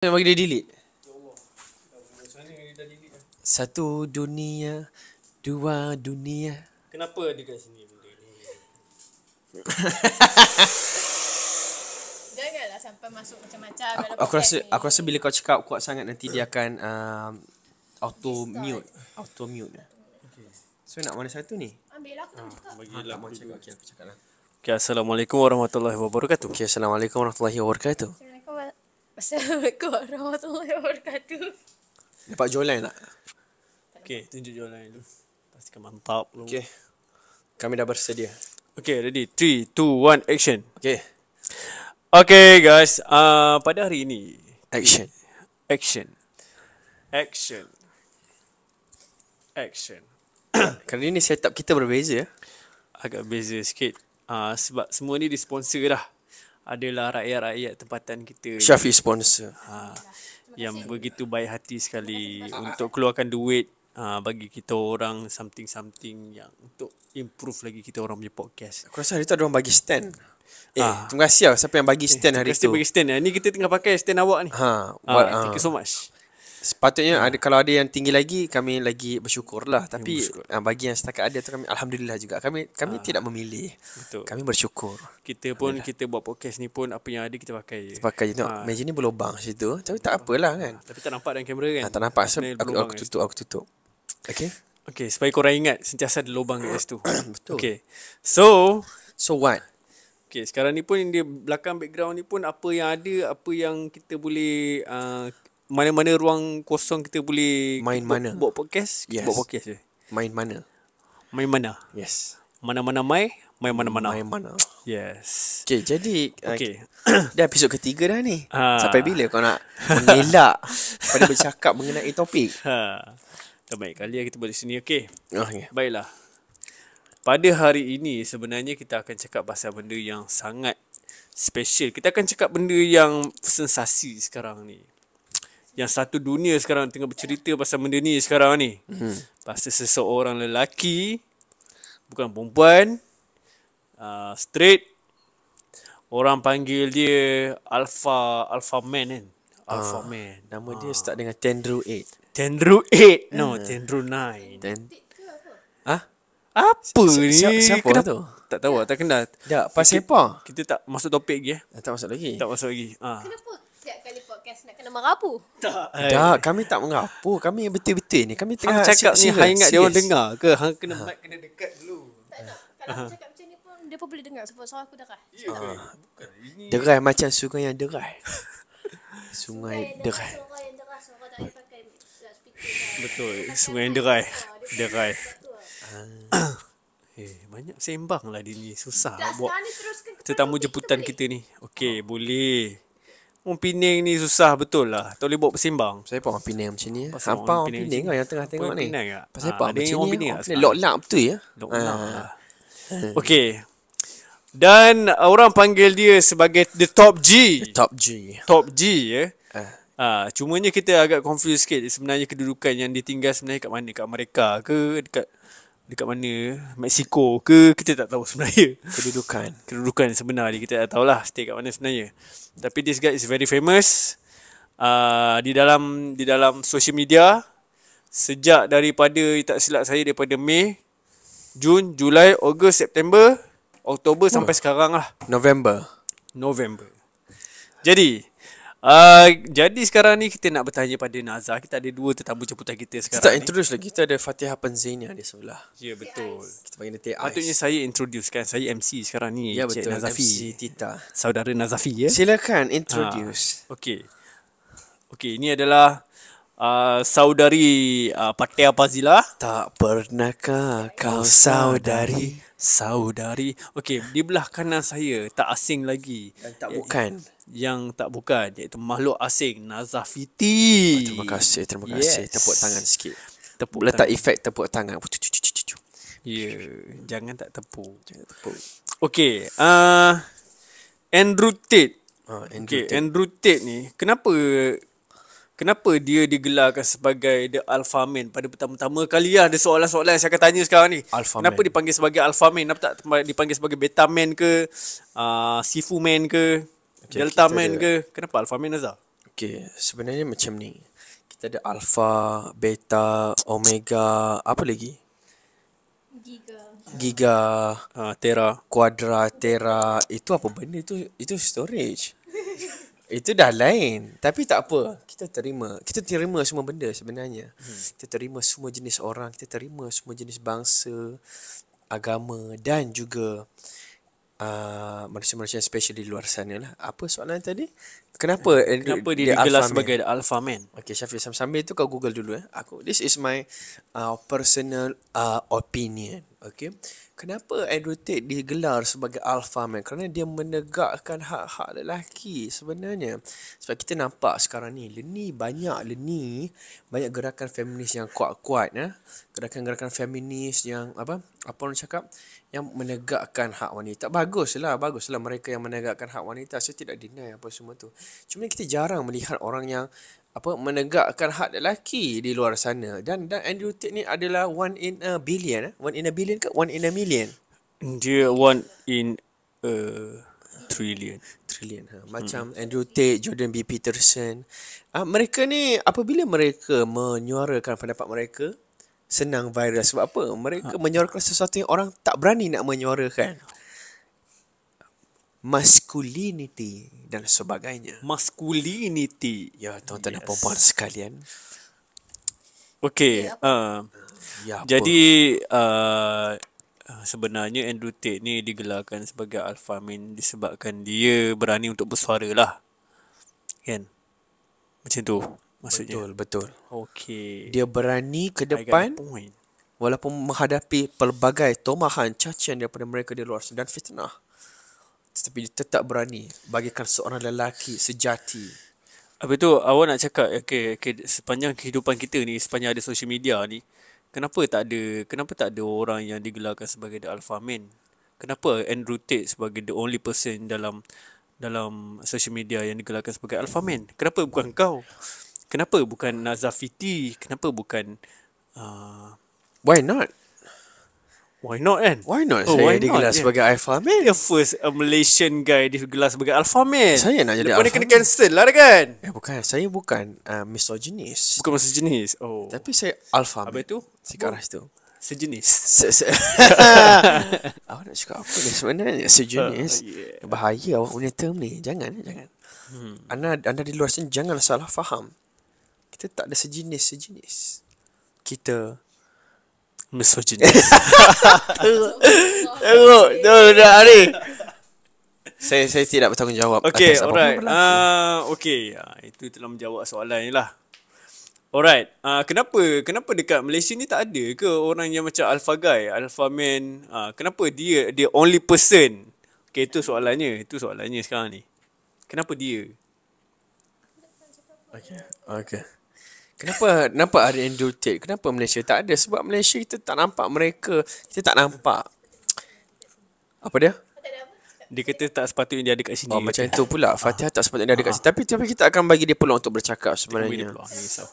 Nama dia delete ya eh? Satu dunia Dua dunia Kenapa ada kat sini Janganlah sampai masuk macam-macam Aku, aku rasa aku rasa bila kau cakap kuat sangat Nanti dia akan um, Auto mute Auto mute okay. So nak mana satu ni? Ambil lah, aku tak ah, cakap Bagi lah aku cakap Okay aku cakap lah Okay, Assalamualaikum warahmatullahi wabarakatuh. Okay, Assalamualaikum warahmatullahi wabarakatuh. Assalamualaikum warahmatullahi wabarakatuh. Dapat jawline tak? Okay, tunjuk jawline dulu. Pastikan mantap dulu. Okay. Kami dah bersedia. Okay, ready. 3, 2, 1, action. Okay. Okay, guys. Uh, pada hari ini. Action. Action. Action. Action. Kali ini setup kita berbeza ya? Agak beza sikit. Uh, sebab semua ni disponsor dah adalah rakyat-rakyat tempatan kita. Syafi sponsor. Ha, yang begitu baik hati sekali untuk keluarkan duit ha, bagi kita orang something-something yang untuk improve lagi kita orang punya podcast. Aku rasa hari tu ada orang bagi stand. Eh, ah. terima kasih lah siapa yang bagi eh, stand eh, hari tu. Terima kasih bagi stand. Ini kita tengah pakai stand awak ni. Ha, what, ha, ah, thank ha. you so much. Sepatutnya ada kalau ada yang tinggi lagi kami lagi bersyukur lah. tapi bersyukur. Ah, bagi yang setakat ada tu kami alhamdulillah juga kami kami uh, tidak memilih betul kami bersyukur kita pun kita buat podcast ni pun apa yang ada kita pakai kita pakai je ah. meja ni berlubang situ tapi tak apalah kan tapi tak nampak dalam kamera kan uh, tak nampak so, aku, aku kan? tutup aku tutup okey okey supaya korang ingat sentiasa ada lubang kat situ betul okey so so what Okay, sekarang ni pun di belakang background ni pun apa yang ada, apa yang kita boleh uh, mana-mana ruang kosong kita boleh main buat, mana buat podcast yes. buat podcast je main mana main mana yes mana-mana mai main mana-mana main mana yes Okay, jadi uh, okay. dah episod ketiga dah ni ha. sampai bila kau nak mengelak pada bercakap mengenai topik ha dah baik kali lah kita buat sini okay? oh, yeah. baiklah pada hari ini sebenarnya kita akan cakap pasal benda yang sangat special. Kita akan cakap benda yang sensasi sekarang ni yang satu dunia sekarang tengah bercerita pasal benda ni sekarang ni. Hmm. Pasal seseorang lelaki bukan perempuan uh, straight orang panggil dia alpha alpha man kan. Alpha uh, man. Nama uh. dia ah. start dengan Tendru 8. Tendru 8. No, uh. Tendru 9. Ten- apa ni? Si, si, si, siapa Kenapa? tu? Tak tahu, tak kenal. Tak, pasal apa? Kita, kita tak masuk topik lagi eh? eh. Tak masuk lagi. Tak masuk lagi. Ha. Kenapa Setiap kali podcast nak kena merapu. Tak. Tak, kami tak merapu. Kami yang betul-betul ni. Kami tengah hang cakap ni. Hang ingat dia orang dengar ke? kena uh. mic kena dekat dulu. Tak, tak. Kalau uh. cakap macam ni pun, dia pun boleh dengar sebab suara aku derah. Ya, yeah, eh, bukan. Ini... Derai macam sungai yang derai. sungai, sungai derai. Betul. Sungai yang kan. derai. Derai. Eh, banyak sembang lah dia ni. Susah. Tak, jemputan kita ni. Okey, boleh. Orang Penang ni susah betul lah. Tak boleh buat bersimbang. Pasal apa orang Penang macam ni? Eh? Pasal apa orang Penang kau yang tengah tengok ni? Penang tak? Pasal apa macam ah, ni? Orang Penang lock lock betul ya? Lock lock ah. lah. Okay. Dan orang panggil dia sebagai the top G. The top G. Top G ya. Ah, uh. uh, cumanya kita agak confused sikit sebenarnya kedudukan yang ditinggal sebenarnya kat mana? Kat Amerika ke dekat dekat mana Mexico ke kita tak tahu sebenarnya kedudukan kedudukan sebenarnya kita tak lah. stay kat mana sebenarnya tapi this guy is very famous uh, di dalam di dalam social media sejak daripada tak silap saya daripada Mei Jun, Julai, Ogos, September, Oktober sampai oh. sekarang lah November November jadi Uh, jadi sekarang ni kita nak bertanya pada Nazar. Kita ada dua tetamu jemputan kita sekarang. Kita tak introduce lagi. Kita ada Fatihah Penzainya di sebelah. Ya yeah, betul. Kita panggil dia Tia Patutnya saya introduce kan. Saya MC sekarang ni. Ya yeah, betul. Nazafi. MC Tita. Saudara Nazafi ya. Silakan introduce. Ha. Okay. Okay ini adalah Ah, saudari uh, ah, Partai Apazila Tak pernahkah kau oh, saudari Saudari Okey, di belah kanan saya Tak asing lagi Yang tak ya, bukan Yang tak bukan Iaitu makhluk asing Nazafiti oh, Terima kasih, terima kasih Tepuk tangan sikit Tepuk Letak tangan. efek tepuk tangan Ya, yeah, jangan tak tepuk. Jangan tepuk. Okey, uh, Andrew Tate. Oh, Andrew, okay, Tate. Andrew Tate ni, kenapa kenapa dia digelarkan sebagai the alpha man pada pertama-tama kali lah ada soalan-soalan yang saya akan tanya sekarang ni alpha kenapa man. dipanggil sebagai alpha man kenapa tak dipanggil sebagai beta man ke uh, sifu man ke okay, delta man ada, ke kenapa alpha man Azhar Okay, sebenarnya macam ni kita ada alpha beta omega apa lagi giga giga uh, tera quadra tera itu apa benda itu itu storage itu dah lain. Tapi tak apa. Kita terima. Kita terima semua benda sebenarnya. Hmm. Kita terima semua jenis orang. Kita terima semua jenis bangsa, agama dan juga uh, manusia-manusia yang special di luar sana lah. Apa soalan tadi? Kenapa? Eh, Kenapa dia, dia digelar sebagai the Alpha Man? Okay, Syafiq. Sambil tu kau google dulu. Eh. Aku, this is my uh, personal uh, opinion. Okay kenapa Edward digelar sebagai alpha man? Kerana dia menegakkan hak-hak lelaki sebenarnya. Sebab kita nampak sekarang ni, leni banyak leni, banyak gerakan feminis yang kuat-kuat ya. Gerakan-gerakan feminis yang apa? Apa orang cakap? Yang menegakkan hak wanita. Baguslah, baguslah mereka yang menegakkan hak wanita. Saya tidak deny apa semua tu. Cuma kita jarang melihat orang yang apa menegakkan hak lelaki di luar sana dan dan Andrew Tate ni adalah one in a billion eh? one in a billion ke one in a million dia one in a trillion trillion ha macam hmm. Andrew Tate Jordan B Peterson ha, mereka ni apabila mereka menyuarakan pendapat mereka senang viral sebab apa mereka ha. menyuarakan sesuatu yang orang tak berani nak menyuarakan masculinity dan sebagainya. Masculinity. Ya, tuan-tuan yes. dan puan sekalian. Okey, yep. uh, ya jadi uh, uh, sebenarnya Andrew Tate ni digelarkan sebagai alpha male disebabkan dia berani untuk bersuara lah. Kan? Macam tu maksudnya. Betul, betul. Okey. Dia berani ke depan. Walaupun menghadapi pelbagai tomahan cacian daripada mereka di luar dan fitnah tetapi dia tetap berani bagikan seorang lelaki sejati. Apa tu awak nak cakap okey okay, sepanjang kehidupan kita ni sepanjang ada social media ni kenapa tak ada kenapa tak ada orang yang digelarkan sebagai the alpha man? Kenapa Andrew Tate sebagai the only person dalam dalam social media yang digelarkan sebagai alpha man? Kenapa bukan kau? Kenapa bukan Nazafiti? Kenapa bukan uh, why not? Why not kan? Why not oh, saya digelar kan? sebagai yeah. alpha male? The first a uh, Malaysian guy di digelar sebagai alpha male. Saya nak jadi Lepas alpha. Mana kena cancel lah kan? Eh bukan, saya bukan uh, misogynist. Bukan misogynist. Oh. Tapi saya alpha. Apa itu? Si Karas tu. Sejenis. Se -se awak nak cakap apa ni sebenarnya? Sejenis. Uh, yeah. Bahaya awak punya term ni. Jangan, eh, jangan. Hmm. Anda, anda di luar sana jangan salah faham. Kita tak ada sejenis-sejenis. Kita misogyny. Teruk. Teruk. Teruk. Ari. Saya saya tidak bertanggungjawab okay, atas alright. apa uh, okay. Uh, itu telah menjawab soalan ni lah. Alright. Uh, kenapa kenapa dekat Malaysia ni tak ada ke orang yang macam alpha guy, alpha man? Uh, kenapa dia dia only person? Okay, itu soalannya. Itu soalannya sekarang ni. Kenapa dia? Okay. Okay. Kenapa nampak ada Andrew Tate? Kenapa Malaysia tak ada? Sebab Malaysia kita tak nampak mereka. Kita tak nampak. Apa dia? Dia kata tak sepatutnya dia ada kat sini. Oh, macam itu pula. Ah. Fatihah ah. tak sepatutnya dia ada kat ah. sini. Tapi, tapi kita akan bagi dia peluang untuk bercakap sebenarnya. Dia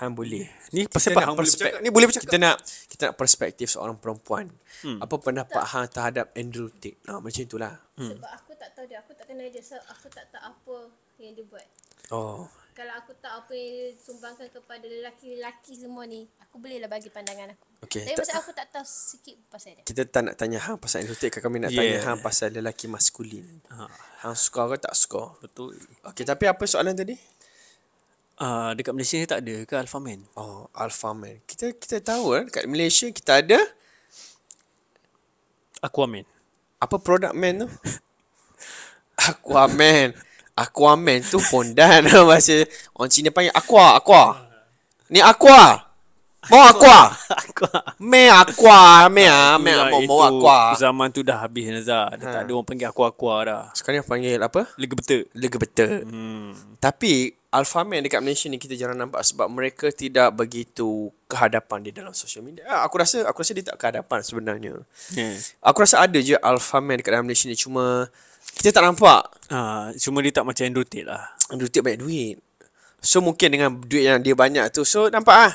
Han boleh. Ni pasal pasal perspektif. Ni boleh bercakap. Kita nak kita nak perspektif seorang perempuan. Hmm. Apa pendapat tak. hang terhadap Andrew Tate? Nah, macam itulah. Hmm. Sebab aku tak tahu dia, aku tak kenal dia. So aku tak tahu apa yang dia buat. Oh kalau aku tak apa yang sumbangkan kepada lelaki-lelaki semua ni, aku bolehlah bagi pandangan aku. Okay, Tapi ta- masa aku tak tahu sikit pasal dia. Kita tak nak tanya hang pasal erotik ke kami nak yeah. tanya hang pasal lelaki maskulin. Ha. Hang suka ke tak suka? Betul. Okay, tapi apa soalan tadi? Uh, dekat Malaysia ni tak ada ke Alpha Man? Oh, Alpha Man. Kita kita tahu kan dekat Malaysia kita ada Aquaman. Apa produk man tu? Aquaman. Aquaman tu fondan lah bahasa orang Cina panggil Aqua, Aqua. Ni Aqua. Mau Aqua. Aqua. Me Aqua, me ah, me ah, mau mau Aqua. Zaman tu dah habis Nazar. Dah ha. tak ada orang panggil Aqua Aqua dah. Sekarang yang panggil apa? Lega Legebeter. Legebeter. Hmm. Tapi Alpha Man dekat Malaysia ni kita jarang nampak sebab mereka tidak begitu kehadapan di dalam social media. Ah, aku rasa aku rasa dia tak kehadapan sebenarnya. Yeah. Hmm. Aku rasa ada je Alpha Man dekat dalam Malaysia ni cuma kita tak nampak ha, Cuma dia tak macam Andrew Tate lah Andrew Tate banyak duit So mungkin dengan duit yang dia banyak tu So nampak lah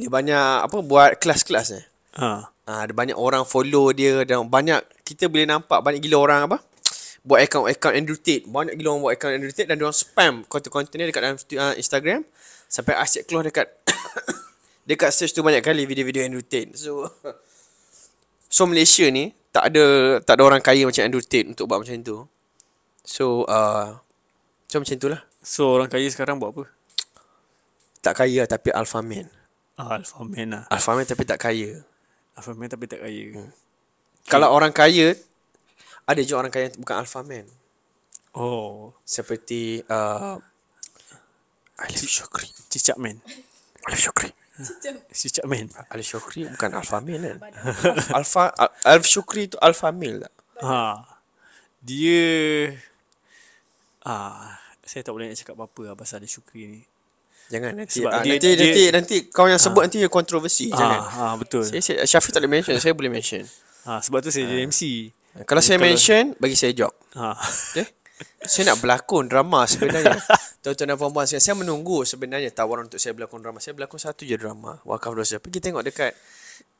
Dia banyak apa buat kelas-kelas ni eh. ha. ha. Ada banyak orang follow dia Dan banyak Kita boleh nampak banyak gila orang apa Buat account-account Andrew Tate Banyak gila orang buat account Andrew Tate Dan dia orang spam konten-konten dekat dalam ah, Instagram Sampai asyik keluar dekat Dekat search tu banyak kali video-video Andrew Tate So So Malaysia ni tak ada tak ada orang kaya macam Andrew Tate untuk buat macam tu. So uh, macam macam lah. So orang kaya sekarang buat apa? Tak kaya tapi alpha man. Ah, alpha man lah. Alpha man tapi tak kaya. Alpha man tapi tak kaya. Hmm. Okay. Kalau orang kaya ada juga orang kaya yang bukan alpha man. Oh, seperti uh, I love Cicak man. Alif Shukri. Cicak Min kan? Al Shukri bukan Alfa Mil kan Alfa Al Shukri tu Alfa Mil tak ha. Dia ah Saya tak boleh nak cakap apa-apa lah Pasal Al Shukri ni Jangan nanti Sebab ah, dia, nanti, dia, nanti, dia, nanti, Kau yang sebut ha. nanti kontroversi ha. Jangan ha, ha, Betul saya, saya, Syafiq tak boleh mention Saya boleh mention ha, Sebab tu saya ha. jadi MC Kalau saya kalau... mention Bagi saya job ha. Okay saya nak berlakon drama sebenarnya. Tuan-tuan dan puan-puan, saya, saya menunggu sebenarnya tawaran untuk saya berlakon drama. Saya berlakon satu je drama, Wakaf Dosa. Pergi tengok dekat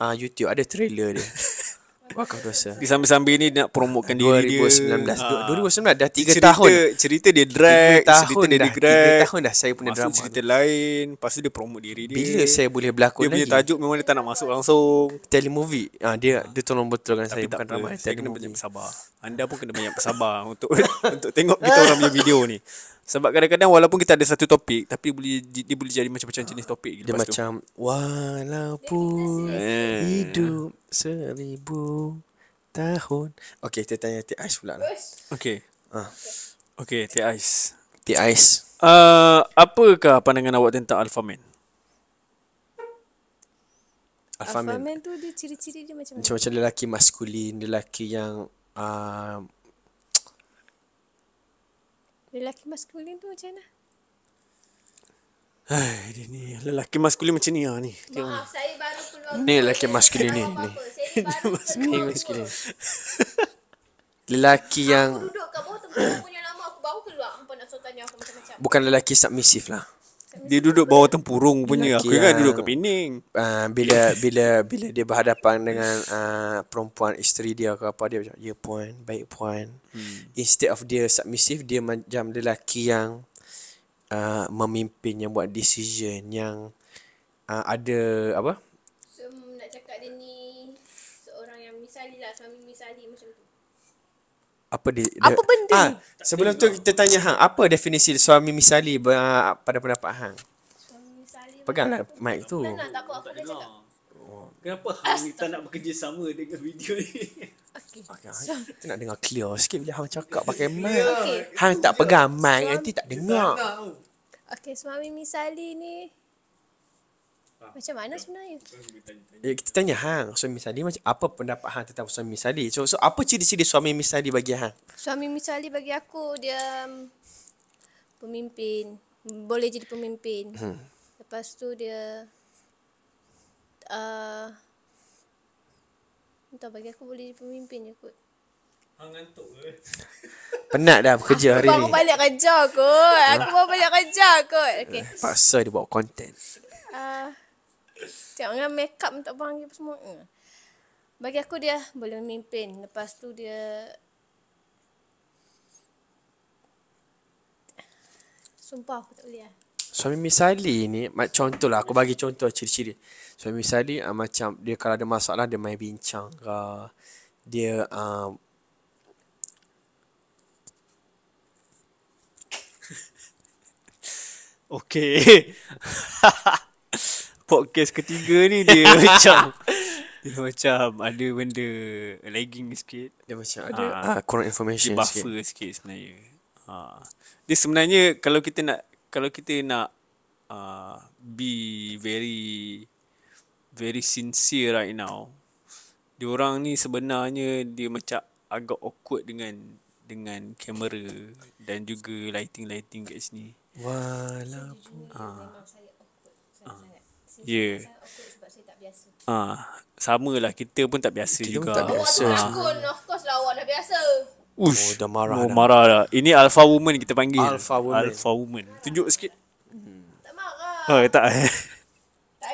uh, YouTube, ada trailer dia. Wakaf Dosa. Di sambil-sambil ni nak promokkan diri dia. 2019. Uh, 2019, dah 3 cerita, tahun. Cerita dia drag, tahun cerita dia drag. 3 tahun dah, 3 tahun dah saya punya Maksud drama. cerita tu. lain, lepas dia promote diri dia. Bila saya boleh berlakon dia lagi? Dia punya tajuk memang dia tak nak masuk langsung. Telemovie. Uh, dia, dia tolong betulkan Tapi saya, bukan apa, drama. Saya kena bersabar anda pun kena banyak sabar untuk untuk tengok kita orang punya video ni. Sebab kadang-kadang walaupun kita ada satu topik tapi boleh dia, boleh jadi macam-macam jenis topik Dia macam tu. walaupun yeah. hidup seribu tahun. Okey, kita tanya Ti Ice pula. Lah. Okey. Ah. Okey, Ti Ice. Ti Ice. Uh, apakah pandangan awak tentang Alpha Man? Alpha, Alpha Man. tu dia ciri-ciri dia macam-macam lelaki maskulin, lelaki yang Ah, lelaki maskulin tu macam mana? Hai, dia ni lelaki maskulin macam ni ah ni. Maaf, saya baru keluar. Ni lelaki maskulin ni. Ni maskulin. lelaki yang aku duduk kat bawah tu punya nama aku baru keluar. Apa nak tanya aku macam-macam. Bukan lelaki submissive lah dia duduk bawah tempurung punya okay, aku kan uh, duduk ke pening uh, ah, bila bila bila dia berhadapan dengan uh, perempuan isteri dia ke apa dia macam ya puan baik puan hmm. instead of dia submissive dia macam lelaki yang uh, memimpin yang buat decision yang uh, ada apa so, nak cakap dia ni seorang yang misalilah suami misali macam tu apa dia, dia apa benda ah, ni? sebelum tu kita tanya hang apa definisi suami misali pada pendapat hang pegang mic tu tak nak takut aku tak oh, kenapa hang tak nak bekerja sama dengan video ni Okay. okay. Kita nak dengar clear sikit bila hang cakap pakai ya. mic. Okay. Hang tak pegang mic suami, nanti tak dengar. Okay, suami misali ni Ah. Macam mana sebenarnya? Eh, kita tanya Hang, suami Miss Ali macam apa pendapat Hang tentang suami Miss Ali? So, so apa ciri-ciri suami Miss Ali bagi Hang? Suami Miss Ali bagi aku, dia um, pemimpin. Boleh jadi pemimpin. Hmm. Lepas tu dia... Uh, entah bagi aku boleh jadi pemimpin je kot. Hang ngantuk ke? Penat dah bekerja aku hari ni. Aku balik kerja kot. Aku baru balik kerja kot. Okay. Paksa dia buat konten. Uh, ah. Tengok kan make up tak panggil apa semua. Hmm. Bagi aku dia boleh memimpin. Lepas tu dia... Sumpah aku tak boleh lah. Suami Miss Ali ni, contoh lah. Aku bagi contoh ciri-ciri. Suami Miss Ali uh, macam dia kalau ada masalah, dia main bincang. Uh, dia... Ah, uh, Okay. podcast ketiga ni dia macam dia macam ada benda lagging sikit. Dia macam ada ha, uh, kurang information dia buffer sikit, sikit sebenarnya. Ha. Dia sebenarnya kalau kita nak kalau kita nak uh, be very very sincere right now. Dia orang ni sebenarnya dia macam agak awkward dengan dengan kamera dan juga lighting-lighting kat sini. Walaupun ha. Ya. Yeah. Ha, sama lah kita pun tak biasa kita juga. tak biasa. Oh, of course lah awak dah biasa. Ush. Oh, dah marah. Oh, dah. marah dah. Ini alpha woman kita panggil. Alpha woman. Alpha woman. Tunjuk sikit. Hmm. Tak marah. Oh, tak. tak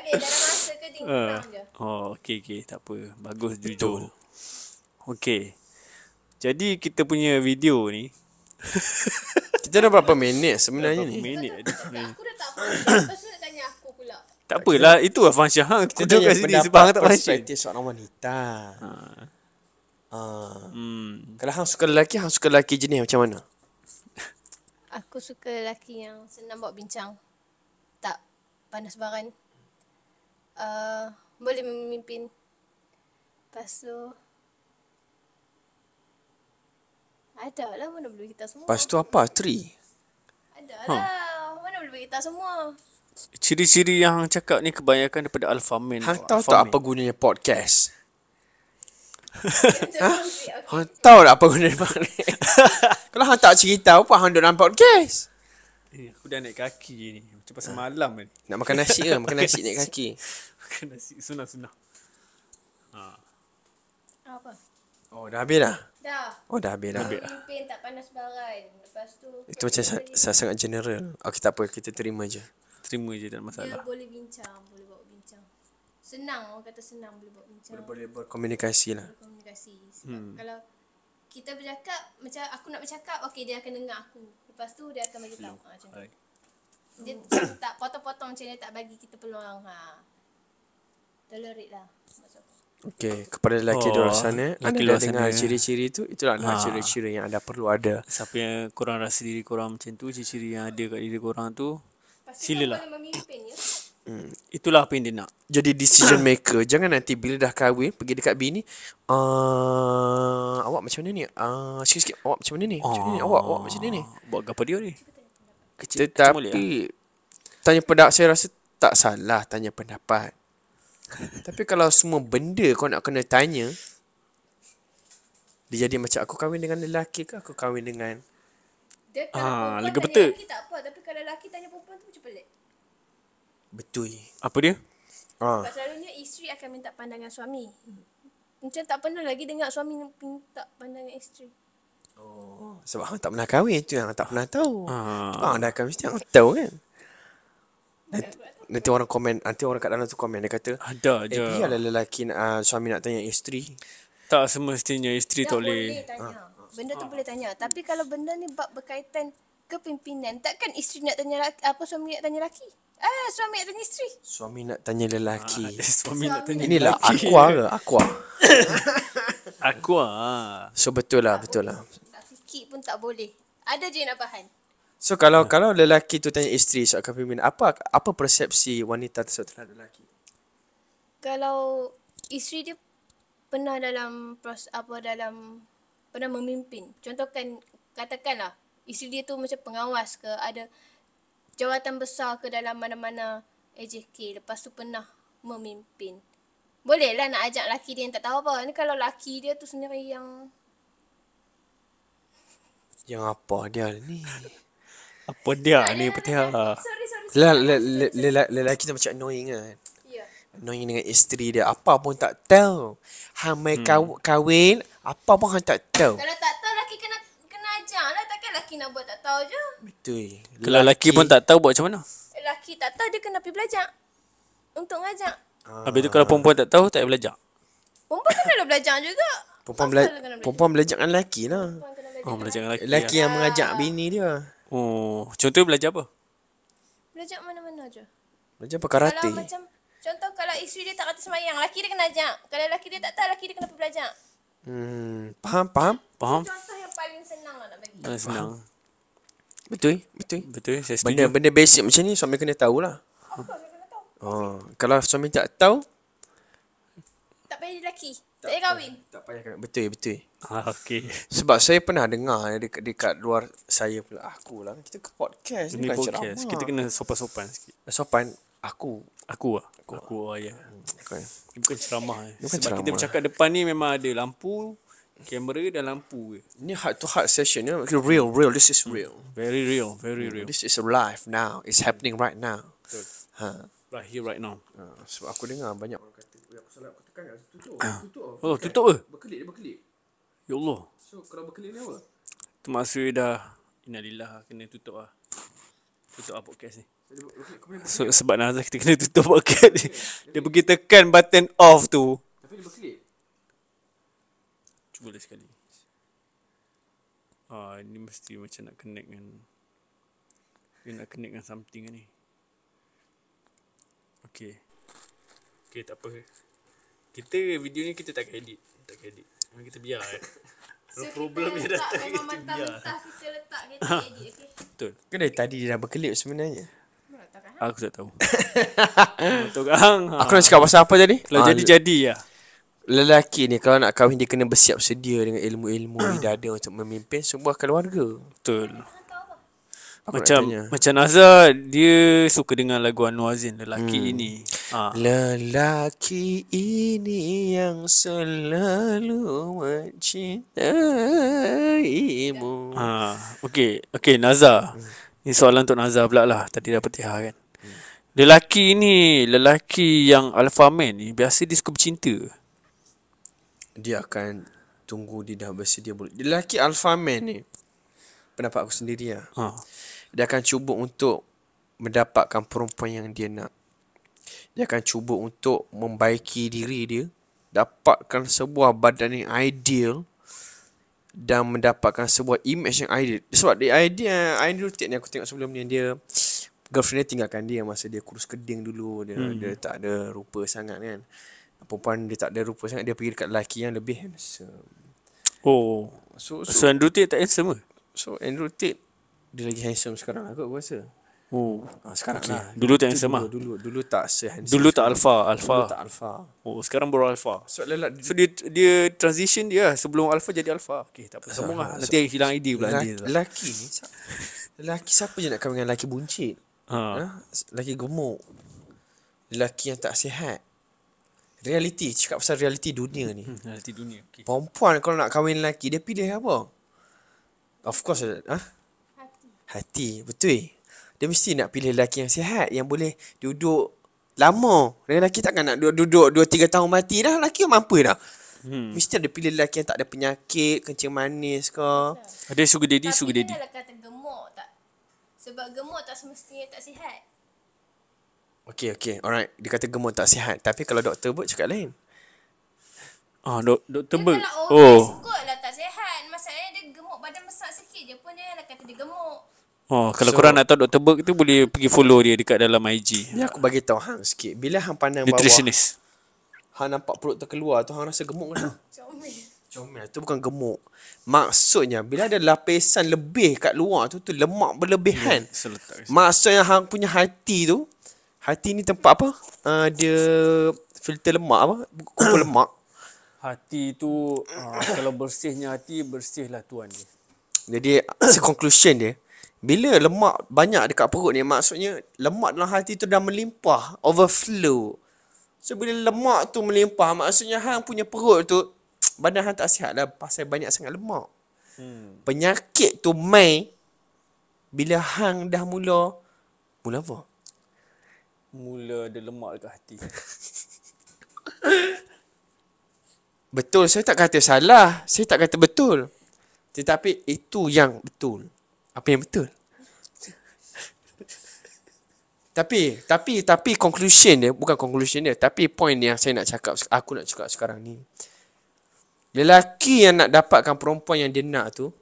ada dalam masa ke tinggal ha. uh. je. Oh, okey okey, tak apa. Bagus Betul. jujur. Okey. Jadi kita punya video ni kita dah berapa minit sebenarnya ni? Minit. Aku dah tak apa. Tak apalah, okay. itu lah Fang Syah. kita tengok kat sini sebab Hang tak pasti. Perspektif seorang wanita. Ha. Ha. Hmm. Kalau Hang suka lelaki, Hang suka lelaki jenis macam mana? Aku suka lelaki yang senang buat bincang. Tak panas baran. Uh, boleh memimpin. Lepas tu... Ada lah mana boleh kita semua. Lepas tu apa? Tri? Ada lah. Huh. Ha. Mana boleh kita semua ciri-ciri yang hang cakap ni kebanyakan daripada Alphamin. Hang tahu tak apa gunanya podcast? ha? Hang tahu tak apa gunanya podcast? Kalau hang tak cerita apa hang duduk dalam podcast? Eh, aku dah naik kaki ni. Macam pasal malam ni. Nak makan nasi ke? Makan nasi naik kaki. Makan nasi. Sunah-sunah. Ha. Apa? Oh, dah habis dah? Dah. Oh, dah habis dah. Pimpin tak panas barang. Lepas tu... Itu macam sangat general. Okey, tak apa. Kita terima je terima je tak masalah. Dia boleh bincang, boleh bawa bincang. Senang orang kata senang boleh bawa bincang. Boleh, boleh berkomunikasi lah. Berkomunikasi. Sebab hmm. kalau kita bercakap macam aku nak bercakap, okey dia akan dengar aku. Lepas tu dia akan bagi tahu. Ha, macam dia tak potong-potong macam dia tak bagi kita peluang. Ha. Tolerate lah. Okey, kepada lelaki oh, di luar oh, sana, lelaki luar sana. dengar ciri-ciri tu, itulah ha. ciri-ciri yang ada perlu ada. Siapa yang kurang rasa diri korang macam tu, ciri-ciri yang ada kat diri korang tu, Silalah. Ya? Hmm, itulah apa yang dia nak. Jadi decision ah. maker. Jangan nanti bila dah kahwin pergi dekat bini, uh, ah, awak macam mana ni? Ah, uh, awak macam mana ni? Macam mana ni? Awak, awak macam mana ni? Ah, buat gapo dia ni? Kecil, Tetapi kecil boleh, tanya pendapat saya rasa tak salah tanya pendapat. Tapi kalau semua benda kau nak kena tanya dia jadi macam aku kahwin dengan lelaki ke aku kahwin dengan dia ah, lega betul. tapi kalau lelaki tanya perempuan tu Betul. Apa dia? Ha. Sebab selalunya isteri akan minta pandangan suami. Macam tak pernah lagi dengar suami minta pandangan isteri. Oh. Sebab hang tak pernah kahwin tu yang tak pernah tahu. Ha. Hang dah kahwin mesti hang tahu kan. Nanti, orang komen, nanti orang kat dalam tu komen dia kata ada eh, je. Eh, biarlah lelaki uh, suami nak tanya isteri. Tak semestinya isteri tak boleh. boleh tanya. Ha. Benda tu ha. boleh tanya. Tapi kalau benda ni berkaitan kepimpinan, takkan isteri nak tanya laki, apa suami nak tanya laki? Eh, suami nak tanya isteri. Suami nak tanya lelaki. Ah, suami, suami nak tanya Inilah lelaki. Inilah aqua ke? Aqua. aqua. Ah. So, betul lah. Betul lah. Sikit pun tak boleh. Ada je nak bahan. So, kalau hmm. kalau lelaki tu tanya isteri soal kepimpinan, apa apa persepsi wanita tersebut terhadap lelaki? Kalau isteri dia pernah dalam pros, apa dalam pernah memimpin. Contohkan, katakanlah isteri dia tu macam pengawas ke ada jawatan besar ke dalam mana-mana AJK lepas tu pernah memimpin. Boleh lah nak ajak laki dia yang tak tahu apa. Ni kalau laki dia tu sendiri yang yang apa dia ni? Apa dia ni petia? Lah, lelaki lelaki tu macam annoying kan. Ya. Annoying dengan isteri dia Apa pun tak tahu Hang mai hmm. kahwin Apa pun hang tak tahu Kalau tak tahu Laki kena Kena ajar lah Takkan laki nak buat tak tahu je Betul. Kalau laki pun tak tahu buat macam mana? Lelaki tak tahu dia kena pergi belajar. Untuk ngajak. Ah. Habis tu kalau perempuan tak tahu tak payah belajar. Perempuan kena ada belajar juga. Perempuan bela- belajar. Perempuan belajar dengan lelaki lah. Belajar oh, belajar dengan lelaki. Lelaki ya. yang mengajak ah. bini dia. Oh, contoh belajar apa? Belajar mana-mana je. Belajar apa karate? Kalau macam contoh kalau isteri dia tak kata semayang, lelaki dia kena ajak. Kalau lelaki dia tak tahu, lelaki dia kena belajar. Hmm, faham, faham, faham. Contoh yang paling senang lah nak bagi. Paling senang. Faham. Betul, betul. Betul, saya setuju. Benda-benda basic macam ni suami kena tahu lah. Oh, kalau suami tak tahu tak payah lelaki. Tak payah kahwin. Tak payah kahwin. Betul, betul. Ah, okey. Sebab saya pernah dengar eh, dekat, dekat luar saya pula aku lah. Kita ke podcast ni podcast. Ceramah. Kita kena sopan-sopan sikit. Sopan aku. Aku lah. Aku, oh, ya. hmm, aku, aku ayah. Eh. Bukan. Bukan ceramah. Eh. Sebab kita bercakap depan ni memang ada lampu, Kamera dan lampu ke Ini heart to heart session you know? Real real This is real Very real Very mm, real This is live now It's happening right now ha. Right here right now uh, Sebab aku dengar banyak orang kata Aku salah aku tekan ah. Tutup uh. Tutup Oh tutup ke Berkelip dia berkelip Ya Allah So kalau berkelip ni apa Itu maksudnya dah Inalillah Kena tutup lah Tutup lah podcast ni so, Sebab Nazar kita kena tutup podcast ni Dia pergi tekan button off tu mesti macam nak connect dengan dia nak connect dengan something ni Okay Okay tak apa Kita video ni kita tak edit Tak edit Memang kita biar lah eh. so problem dia datang kita biar kita letak kita ha. edit okay Betul Kan dari tadi dia dah berkelip sebenarnya Aku tak tahu kan? Aku tak tahu Aku nak cakap pasal apa tadi Kalau ha, jadi-jadi lah ya lelaki ni kalau nak kahwin dia kena bersiap sedia dengan ilmu-ilmu dia dah ada untuk memimpin sebuah keluarga. Betul. Apa macam macam Nazar dia suka dengan lagu Anwar Azin lelaki hmm. ini. Ha. Lelaki ini yang selalu mencintaimu. Ha. Okey, okey Nazar. Ini soalan untuk Nazar pula lah. Tadi dapat tiha kan. Hmm. Lelaki ini lelaki yang alpha man ni biasa dia suka bercinta dia akan tunggu dia dah bersedia bulu. Lelaki alpha man ni pendapat aku sendiri lah. Ha. Dia akan cuba untuk mendapatkan perempuan yang dia nak. Dia akan cuba untuk membaiki diri dia, dapatkan sebuah badan yang ideal dan mendapatkan sebuah image yang ideal. Sebab dia idea ideal tip ni aku tengok sebelum ni dia girlfriend dia tinggalkan dia masa dia kurus keding dulu dia, hmm. dia tak ada rupa sangat kan perempuan dia tak ada rupa sangat dia pergi dekat lelaki yang lebih handsome. Oh. So, so, so Andrew Tate tak handsome ke? So Andrew Tate dia lagi handsome sekarang lah, aku rasa. Oh, ha, sekarang okay. lah. Dulu tak handsome ah. Dulu, dulu dulu tak se handsome. Dulu tak alpha, alpha. Dulu tak alpha. Oh, sekarang baru alpha. So, lelak, so dia, dia transition dia lah. sebelum alpha jadi alpha. Okay, tak apa. Sambung lah. ah. Nanti so, hilang ID pula Lelaki ni. Lelaki siapa je nak kawin dengan lelaki buncit? Ha. ha? Lelaki gemuk. Lelaki yang tak sihat. Realiti Cakap pasal realiti dunia ni hmm, Realiti dunia okay. Perempuan kalau nak kahwin lelaki Dia pilih apa? Of course ha? Hati Hati Betul eh? Dia mesti nak pilih lelaki yang sihat Yang boleh duduk Lama Lelaki takkan nak duduk 2-3 tahun mati dah Lelaki yang mampu dah hmm. Mesti ada pilih lelaki yang tak ada penyakit Kencing manis ke Ada sugar daddy Tapi sugar kan daddy. kata gemuk tak Sebab gemuk tak semestinya tak sihat Okay, okay. Alright. Dia kata gemuk tak sihat. Tapi kalau doktor buat cakap lain. Oh dok doktor buat. Dia kalau orang oh. kot lah tak sihat. Masalahnya dia gemuk badan besar sikit je pun dia lah kata dia gemuk. Oh, kalau so, korang nak tahu Dr. Berg tu boleh pergi follow dia dekat dalam IG. Ni ya, aku bagi tahu hang sikit. Bila hang pandang Nutritionist. bawah. Hang nampak perut terkeluar tu hang rasa gemuk kan? Comel. Comel tu bukan gemuk. Maksudnya bila ada lapisan lebih kat luar tu tu lemak berlebihan. Yeah, ya, Maksudnya hang punya hati tu Hati ni tempat apa? Uh, filter lemak apa? Kumpul lemak. Hati tu uh, kalau bersihnya hati bersihlah tuan dia. Jadi se conclusion dia bila lemak banyak dekat perut ni maksudnya lemak dalam hati tu dah melimpah overflow. So bila lemak tu melimpah maksudnya hang punya perut tu badan hang tak sihat lah pasal banyak sangat lemak. Hmm. Penyakit tu main bila hang dah mula mula apa? Mula ada lemak dekat hati. betul, saya tak kata salah. Saya tak kata betul. Tetapi itu yang betul. Apa yang betul? tapi, tapi, tapi conclusion dia, bukan conclusion dia, tapi point yang saya nak cakap, aku nak cakap sekarang ni. Lelaki yang nak dapatkan perempuan yang dia nak tu,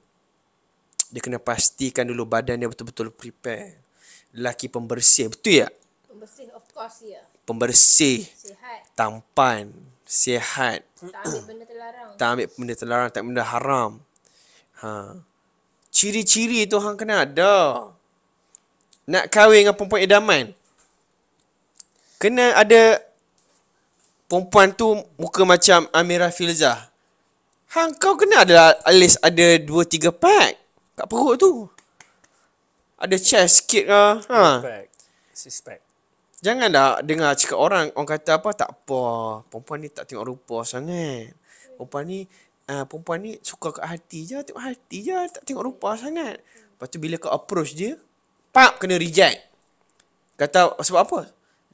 dia kena pastikan dulu badan dia betul-betul prepare. Lelaki pembersih, betul Ya? pembersih of course ya. Yeah. Pembersih. Sihat. Tampan. Sihat. Tak ambil benda terlarang. Tak ambil benda terlarang, tak benda haram. Ha. Ciri-ciri tu hang kena ada. Nak kahwin dengan perempuan idaman. Kena ada perempuan tu muka macam Amira Filzah. Hang kau kena ada alis ada 2 3 pack kat perut tu. Ada chest sikit ke? Lah. Ha. Six pack. Six pack. Jangan dah dengar cakap orang orang kata apa tak apa. Perempuan ni tak tengok rupa sangat. Perempuan ni uh, perempuan ni suka kat hati je, tengok hati je, tak tengok rupa sangat. Lepas tu bila kau approach dia, pap kena reject. Kata sebab apa?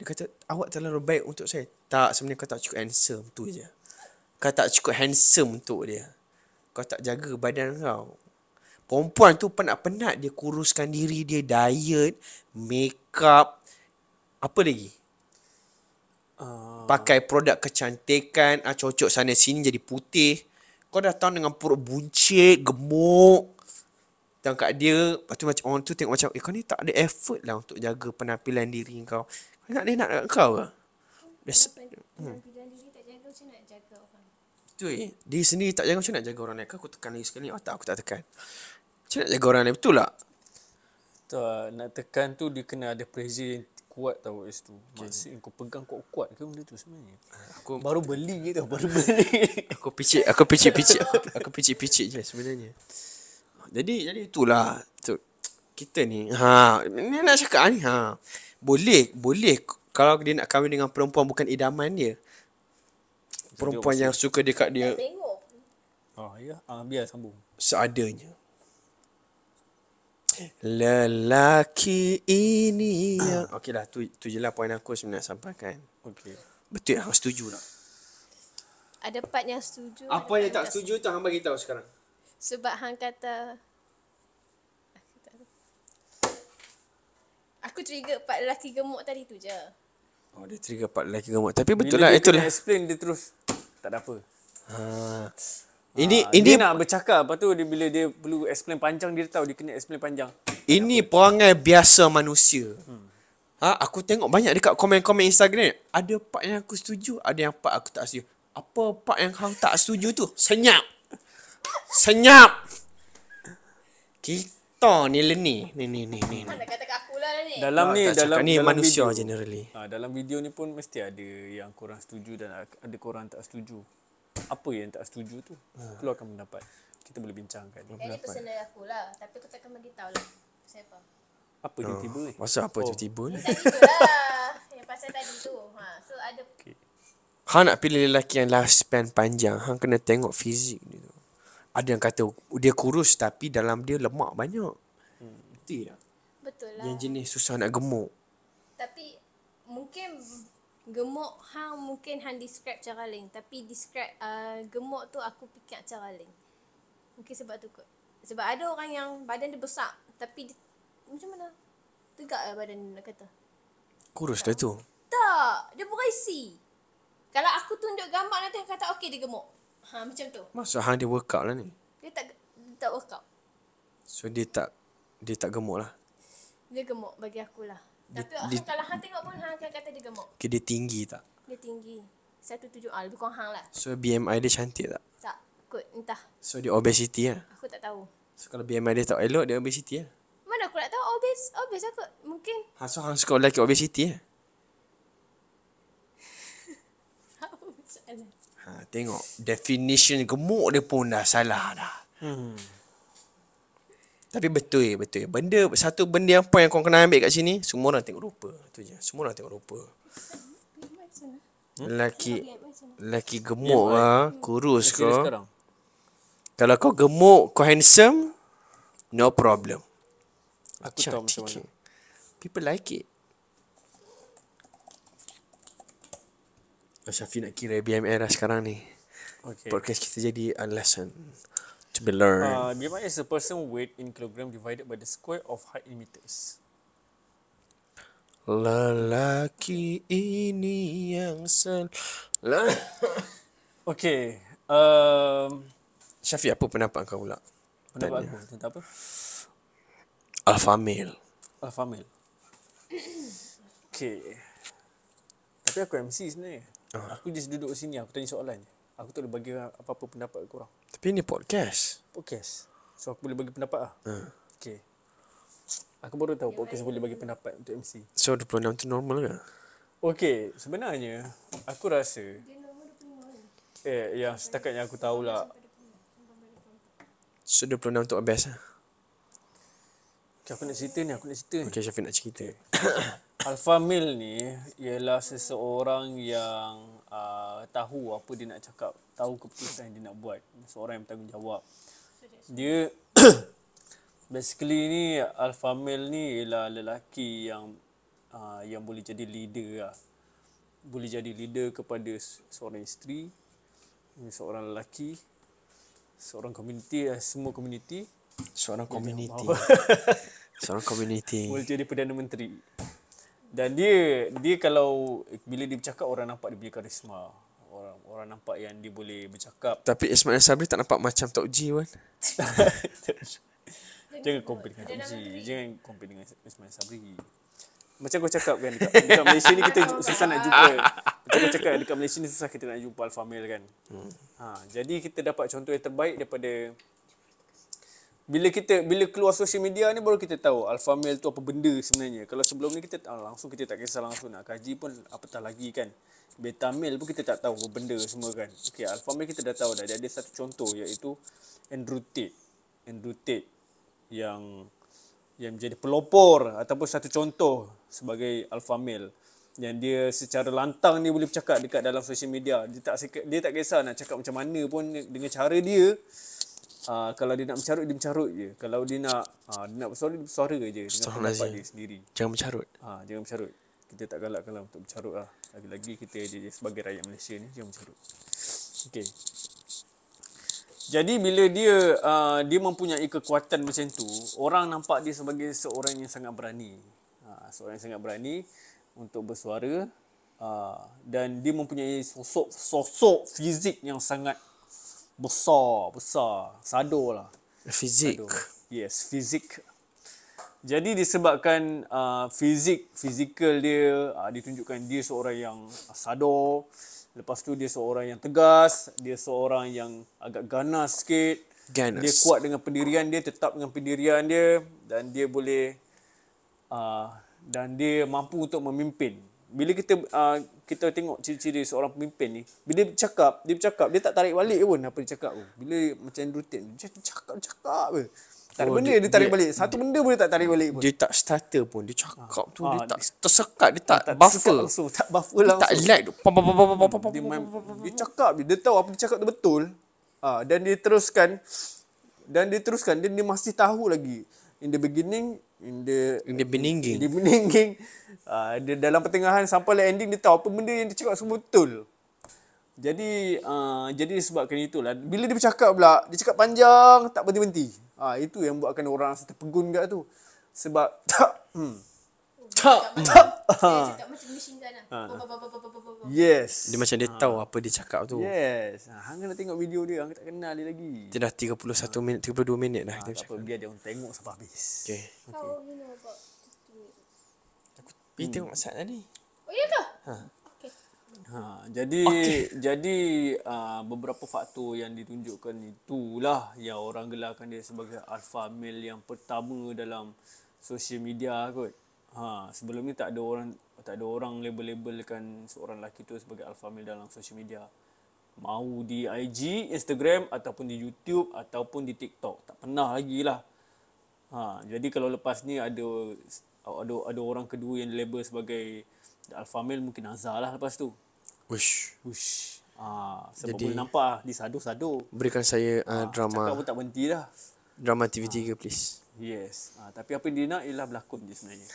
Dia kata awak terlalu baik untuk saya. Tak sebenarnya kau tak cukup handsome tu je. Kau tak cukup handsome untuk dia. Kau tak jaga badan kau. Perempuan tu penat-penat dia kuruskan diri dia diet, makeup, apa lagi? Pakai produk kecantikan ah, Cocok sana sini jadi putih Kau datang dengan perut buncit Gemuk Dan kat dia Lepas tu macam orang tu tengok macam Eh kau ni tak ada effort lah Untuk jaga penampilan diri kau Kau nak dia nak kat kau ke? Biasa hmm. Betul eh Dia sendiri tak jaga macam nak jaga orang lain Aku tekan lagi sekali Oh tak aku tak tekan Macam nak jaga orang lain betul tak? Betul Nak tekan tu dia kena ada pressure yang kuat tau S2 okay. kau pegang kuat-kuat ke benda tu sebenarnya aku Baru beli je tau Baru beli Aku picit Aku picit-picit Aku picit-picit je sebenarnya Jadi Jadi itulah so, Kita ni ha, Ni nak cakap ni ha. Boleh Boleh Kalau dia nak kahwin dengan perempuan Bukan idaman dia Perempuan yang suka dekat dia Tengok Oh ya, ah, biar sambung. Seadanya. Lelaki ini yang... Ah. Okey lah, tu, tu je lah poin aku sebenarnya sampaikan. Okey. Betul lah, setuju lah. Ada part yang setuju. Apa yang tak setuju, setuju tu hang bagi sekarang. Sebab hang kata... Aku trigger part lelaki gemuk tadi tu je. Oh, dia trigger part lelaki gemuk. Tapi betul Bila lah, itulah. Bila explain dia terus, tak ada apa. Haa. Ah. Ini ha, ini nak bercakap lepas tu dia bila dia perlu explain panjang dia tahu dia kena explain panjang. Ini Kenapa? perangai biasa manusia. Hmm. Ha aku tengok banyak dekat komen-komen Instagram ada part yang aku setuju, ada yang part aku tak setuju. Apa part yang kau tak setuju tu? Senyap. Senyap. Kita ni leni. Ni ni ni ni. ni. Lah dalam ha, ni tak dalam, ni dalam manusia video. generally. Ha, dalam video ni pun mesti ada yang kurang setuju dan ada kurang tak setuju apa yang tak setuju tu ha. keluarkan akan pendapat kita boleh bincangkan ini personal aku lah tapi aku takkan bagi tahu lah siapa apa oh. tiba-tiba ni masa apa oh. tiba-tiba ni tiba lah. yang pasal tadi tu ha so ada okay. Ha nak pilih lelaki yang lifespan panjang hang kena tengok fizik dia Ada yang kata dia kurus tapi dalam dia lemak banyak hmm. Betul tak? Betul lah Yang jenis susah nak gemuk Tapi mungkin gemuk hang mungkin hang describe cara lain tapi describe uh, gemuk tu aku fikir cara lain mungkin sebab tu kot sebab ada orang yang badan dia besar tapi dia, macam mana tegak lah badan nak kata kurus tak. dah tu tak dia berisi kalau aku tunjuk gambar nanti hang kata okey dia gemuk ha macam tu masa hang dia workout lah ni dia tak dia tak workout so dia tak dia tak gemuk lah dia gemuk bagi aku lah dia, Tapi kalau hang tengok pun hang akan kata dia gemuk. dia tinggi tak? Dia tinggi. Satu tujuh ah, lebih kurang hang lah. So BMI dia cantik tak? Tak. Kut, entah. So dia obesity lah? Aku tak tahu. So kalau BMI dia tak elok, dia obesity lah? Mana aku nak tahu obes, obes aku. Mungkin. Ha, so hang suka lelaki obesity lah? Ha, tengok definition gemuk dia pun dah salah dah. Hmm. Tapi betul ya, betul. ya. Benda satu benda yang point yang kau kena ambil kat sini, semua orang tengok rupa. Tu je. Semua orang tengok rupa. Hmm? Lelaki lelaki gemuk ah, yeah, ha? kurus kau. Kalau kau gemuk, kau handsome, no problem. Aku Cantik. tahu macam mana. People like it. Syafi nak kira BMR lah sekarang ni. Okay. Podcast kita jadi a lesson. Blur. Uh, ah, BMI is the person weight in kilogram divided by the square of height in meters. Lelaki ini yang sen... okay. Um, Syafi, apa pendapat kau pula? Pendapat aku tentang apa? Alpha male. Alpha male. Okay. Tapi aku MC sebenarnya. Uh. Aku just duduk sini, aku tanya soalan. Aku tak boleh bagi apa-apa pendapat korang. Tapi ni podcast. Podcast. So aku boleh bagi pendapat ah. Hmm. Ha. Okey. Aku baru tahu podcast yeah, boleh bagi pendapat untuk MC. So 26 tu normal ke? Okey, sebenarnya aku rasa Dia normal 25. Eh, yang setakat yang aku tahu lah. So 26 untuk best ah. Okay, aku nak cerita ni, aku nak cerita Okey, Okay, Syafiq nak cerita. Alpha male ni ialah seseorang yang uh, tahu apa dia nak cakap tahu keputusan yang dia nak buat seorang yang bertanggungjawab dia basically ni alpha male ni ialah lelaki yang uh, yang boleh jadi leader lah. boleh jadi leader kepada seorang isteri seorang lelaki seorang community eh, semua community seorang community seorang community boleh jadi perdana menteri dan dia dia kalau bila dia bercakap orang nampak dia punya karisma orang nampak yang dia boleh bercakap. Tapi Ismail Sabri tak nampak macam Tok G pun. Jangan compare dengan Tok G. Jangan compare dengan Ismail Sabri. Macam kau cakap kan, dekat, dekat Malaysia ni kita susah nak jumpa. Macam kau cakap, dekat Malaysia ni susah kita nak jumpa Alfa kan. Hmm. Ha, jadi kita dapat contoh yang terbaik daripada bila kita bila keluar social media ni baru kita tahu alpha male tu apa benda sebenarnya. Kalau sebelum ni kita ah, langsung kita tak kisah langsung nak kaji pun apatah lagi kan. Beta male pun kita tak tahu apa benda semua kan. Okey, alpha male kita dah tahu dah. Dia ada satu contoh iaitu Andrew Tate. Andrew Tate yang yang menjadi pelopor ataupun satu contoh sebagai alpha male yang dia secara lantang ni boleh bercakap dekat dalam social media. Dia tak dia tak kisah nak cakap macam mana pun dengan cara dia Ah, kalau dia nak mencarut dia mencarut je. Kalau dia nak ha, dia nak bersuara dia bersuara je dengan dia sendiri. Jangan mencarut. Ha, ah, jangan mencarut. Kita tak galak galakkanlah untuk mencarut lah. Lagi-lagi kita dia, sebagai rakyat Malaysia ni jangan mencarut. Okey. Jadi bila dia uh, dia mempunyai kekuatan macam tu, orang nampak dia sebagai seorang yang sangat berani. Uh, seorang yang sangat berani untuk bersuara uh, dan dia mempunyai sosok sosok fizik yang sangat besar besar sadolah lah fizik yes fizik jadi disebabkan uh, fizik fizikal dia uh, ditunjukkan dia seorang yang sado lepas tu dia seorang yang tegas dia seorang yang agak ganas sikit ganas. dia kuat dengan pendirian dia tetap dengan pendirian dia dan dia boleh uh, dan dia mampu untuk memimpin bila kita uh, kita tengok ciri-ciri seorang pemimpin ni bila dia bercakap, dia bercakap dia tak tarik balik pun apa dia cakap tu bila macam rutin dia cakap cakap apa tak oh, benda dia, dia tarik dia, balik satu benda pun dia tak tarik balik pun dia tak starter pun dia cakap ha. tu dia ah, tak tersekat dia tak, tak buffer langsung, tak buffer langsung tak lag like, pom, pom, pom, pom, pom, pom, pom, pom, dia main, dia cakap dia tahu apa dia cakap tu betul ha. dan dia teruskan dan dia teruskan dia, dia masih tahu lagi in the beginning in the in the beginning in beginning uh, dalam pertengahan sampai lah ending dia tahu apa benda yang dia cakap semua betul jadi uh, jadi sebabkan itulah bila dia bercakap pula dia cakap panjang tak berhenti-henti ah uh, itu yang buatkan orang rasa terpegun dekat tu sebab tak hmm tak tak ha yes dia macam dia tahu apa dia cakap tu yes ha, hang kena tengok video dia hang tak kenal dia lagi dia dah 31 minit 32 minit dah ha, dia cakap biar dia orang tengok sampai habis okey okey aku pergi hmm. tengok masak tadi oh ya ke ha Ha, jadi okay. jadi uh, beberapa faktor yang ditunjukkan itulah yang orang gelarkan dia sebagai alpha male yang pertama dalam social media kot. Ha, sebelum ni tak ada orang tak ada orang label-labelkan seorang lelaki tu sebagai alpha male dalam social media. Mau di IG, Instagram ataupun di YouTube ataupun di TikTok. Tak pernah lagi lah. Ha, jadi kalau lepas ni ada ada ada orang kedua yang label sebagai alpha male mungkin Azhar lah lepas tu. Wish. Wish. Ha, sebab jadi, boleh nampak lah. Dia sadu-sadu. Berikan saya uh, ha, drama. Cakap pun tak berhenti lah. Drama TV3 ha. please. Yes. Ha, tapi apa yang dia nak ialah berlakon je sebenarnya.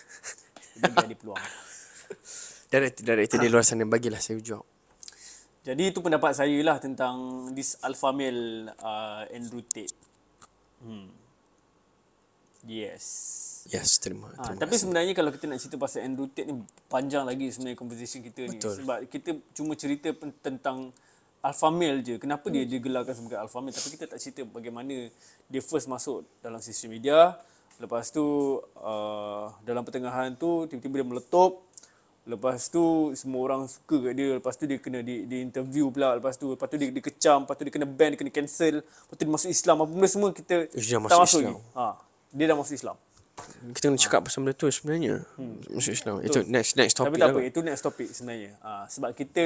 Dia ada peluang. Director, director ha. di luar sana bagilah saya jawab. Jadi itu pendapat saya lah tentang this alpha male uh, Andrew Tate. Hmm. Yes. Yes, terima. Ah, terima ha, tapi sebenarnya kalau kita nak cerita pasal Andrew Tate ni panjang lagi sebenarnya conversation kita Betul. ni sebab kita cuma cerita tentang alpha male je. Kenapa hmm. dia digelarkan sebagai alpha male? Tapi kita tak cerita bagaimana dia first masuk dalam sistem media. Lepas tu uh, dalam pertengahan tu tiba-tiba dia meletup. Lepas tu semua orang suka kat dia. Lepas tu dia kena di, di interview pula. Lepas tu lepas tu dia dikecam, lepas tu dia kena ban, dia kena cancel. Lepas tu dia masuk Islam apa benda semua kita dia tak masuk. Islam. Ha. Dia dah masuk Islam. Kita kena cakap pasal benda tu sebenarnya. Hmm. Masuk Islam. Itu, itu next next topic. Tapi tak lah apa, kan. itu next topic sebenarnya. Ha. sebab kita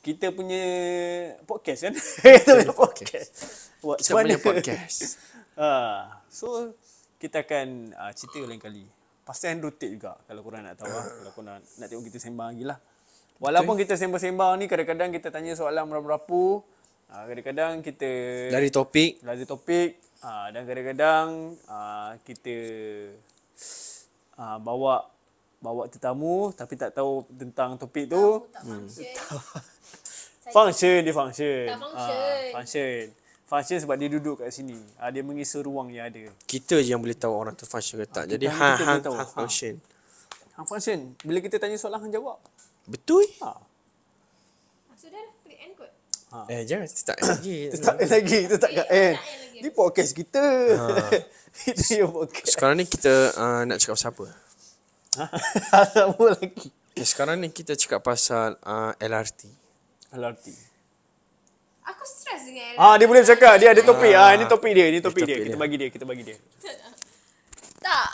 kita punya podcast kan? kita punya podcast. Kita punya podcast. Ha. so, kita akan uh, cerita lain kali. Pasti hand rotate juga kalau korang nak tahu lah. Kalau korang nak, nak tengok kita sembang lagi lah. Walaupun kita sembang-sembang ni, kadang-kadang kita tanya soalan berapa-berapa. Uh, kadang-kadang kita... Lari topik. Lari topik. Uh, dan kadang-kadang uh, kita uh, bawa bawa tetamu tapi tak tahu tentang topik tu. Tahu, hmm. tak hmm function dia function. Tak ah, function. Ha, function. Function sebab dia duduk kat sini. Ha, dia mengisi ruang yang ada. Kita je yang boleh tahu orang tu function ke tak. Ha, Jadi hang ha, ha, ha, function. Hang ha, function. Bila kita tanya soalan hang jawab. Betul? Ha. Ha. Eh, jangan tetap lagi. tetap lagi. Tetap kat eh, end. Ni podcast kita. Ha. Itu podcast. Sekarang ni kita uh, nak cakap pasal apa? Ha? apa lagi? Okay, eh, sekarang ni kita cakap pasal uh, LRT. LRT. Aku stres dengan LRT. Ah, dia boleh cakap Dia ada topik. Ah, ah ini ah, topik dia. Ini topik, topik dia. dia. Kita bagi dia, kita bagi dia. Tak.